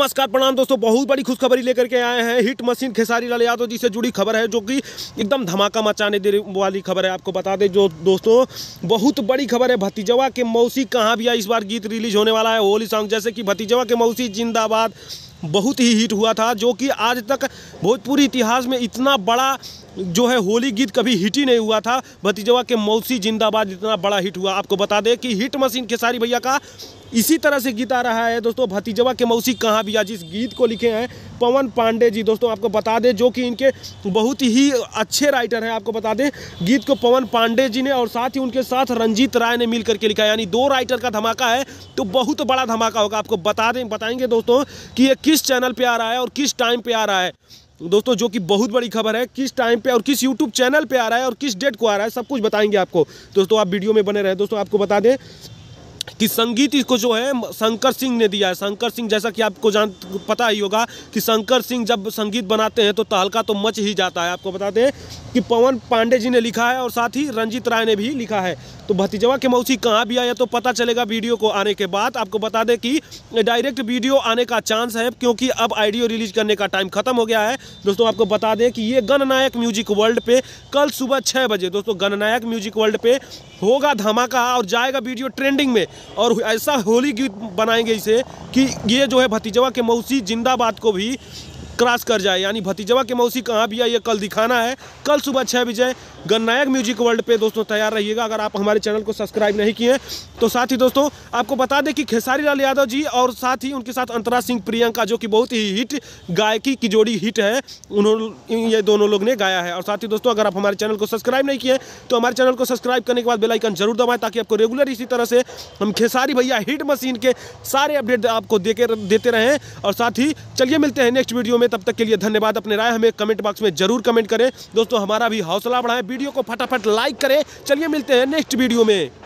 नमस्कार प्रणाम दोस्तों बहुत बड़ी खुशखबरी लेकर के आए हैं हिट मशीन खेसारी लाल यादव जी से जुड़ी खबर है जो कि एकदम धमाका मचाने देने वाली खबर है आपको बता दें जो दोस्तों बहुत बड़ी खबर है भतीजवा के मौसी कहाँ भी इस बार गीत रिलीज होने वाला है होली सॉन्ग जैसे कि भतीजवा के मौसी जिंदाबाद बहुत ही हिट हुआ था जो कि आज तक भोजपुरी इतिहास में इतना बड़ा जो है होली गीत कभी हिट ही नहीं हुआ था भतीजवा के मौसी जिंदाबाद इतना बड़ा हिट हुआ आपको बता दें कि हिट मशीन खेसारी भैया का इसी तरह से गीत आ रहा है दोस्तों भतीजवा के मौसी कहाँ भी जिस गीत को लिखे हैं पवन पांडे जी दोस्तों आपको बता दें जो कि इनके बहुत ही अच्छे राइटर हैं आपको बता दें गीत को पवन पांडे जी ने और साथ ही उनके साथ रंजीत राय ने मिल करके लिखा यानी दो राइटर का धमाका है तो बहुत बड़ा धमाका होगा आपको बता दें बताएंगे दोस्तों कि ये किस चैनल पर आ रहा है और किस टाइम पर आ रहा है दोस्तों जो कि बहुत बड़ी खबर है किस टाइम पे और किस यूट्यूब चैनल पे आ रहा है और किस डेट को आ रहा है सब कुछ बताएंगे आपको दोस्तों आप वीडियो में बने रहे दोस्तों आपको बता दें कि संगीत इसको जो है शंकर सिंह ने दिया है शंकर सिंह जैसा कि आपको जान पता ही होगा कि शंकर सिंह जब संगीत बनाते हैं तो तहलका तो मच ही जाता है आपको बता दें कि पवन पांडे जी ने लिखा है और साथ ही रंजीत राय ने भी लिखा है तो भतीजवा के मौसी कहाँ भी आया तो पता चलेगा वीडियो को आने के बाद आपको बता दें कि डायरेक्ट वीडियो आने का चांस है क्योंकि अब आइडियो रिलीज करने का टाइम खत्म हो गया है दोस्तों आपको बता दें कि ये गणनायक म्यूजिक वर्ल्ड पे कल सुबह छः बजे दोस्तों गणनायक म्यूजिक वर्ल्ड पे होगा धमाका और जाएगा वीडियो ट्रेंडिंग में और ऐसा होली गीत बनाएंगे इसे कि ये जो है भतीजवा के मौसी जिंदाबाद को भी क्रॉस कर जाए यानी भतीजवा के मौसी कहाँ भी आई है कल दिखाना है कल सुबह छः बजे गन्नायक म्यूजिक वर्ल्ड पे दोस्तों तैयार रहिएगा अगर आप हमारे चैनल को सब्सक्राइब नहीं किए तो साथ ही दोस्तों आपको बता दें कि खेसारी लाल यादव जी और साथ ही उनके साथ अंतरा सिंह प्रियंका जो कि बहुत ही हिट गायकी की जोड़ी हिट है उन्होंने ये दोनों लोग ने गाया है और साथ ही दोस्तों अगर आप हमारे चैनल को सब्सक्राइब नहीं किए तो हमारे चैनल को सब्सक्राइब करने के बाद बेलाइकन जरूर दबाएँ ताकि आपको रेगुलर इसी तरह से हम खेसारी भैया हिट मशीन के सारे अपडेट आपको देते रहें और साथ ही चलिए मिलते हैं नेक्स्ट वीडियो में तब तक के लिए धन्यवाद अपने राय हमें कमेंट बॉक्स में जरूर कमेंट करें दोस्तों हमारा भी हौसला बढ़ाएं वीडियो को फटाफट लाइक करें चलिए मिलते हैं नेक्स्ट वीडियो में